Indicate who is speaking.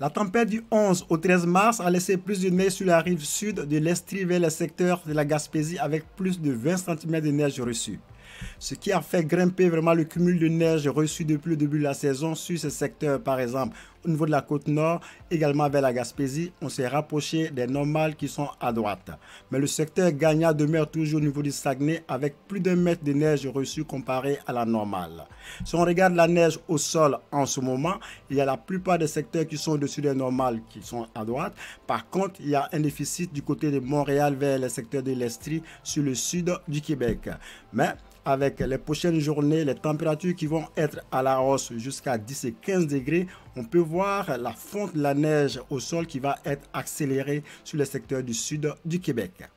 Speaker 1: La tempête du 11 au 13 mars a laissé plus de neige sur la rive sud de l'Estrie vers le secteur de la Gaspésie avec plus de 20 cm de neige reçue ce qui a fait grimper vraiment le cumul de neige reçu depuis le début de la saison sur ce secteur, par exemple. Au niveau de la côte nord, également vers la Gaspésie, on s'est rapproché des normales qui sont à droite. Mais le secteur gagnant demeure toujours au niveau du Saguenay avec plus d'un mètre de neige reçu comparé à la normale. Si on regarde la neige au sol en ce moment, il y a la plupart des secteurs qui sont au-dessus des normales qui sont à droite. Par contre, il y a un déficit du côté de Montréal vers le secteurs de l'Estrie sur le sud du Québec. Mais avec les prochaines journées, les températures qui vont être à la hausse jusqu'à 10 et 15 degrés, on peut voir la fonte de la neige au sol qui va être accélérée sur le secteur du sud du Québec.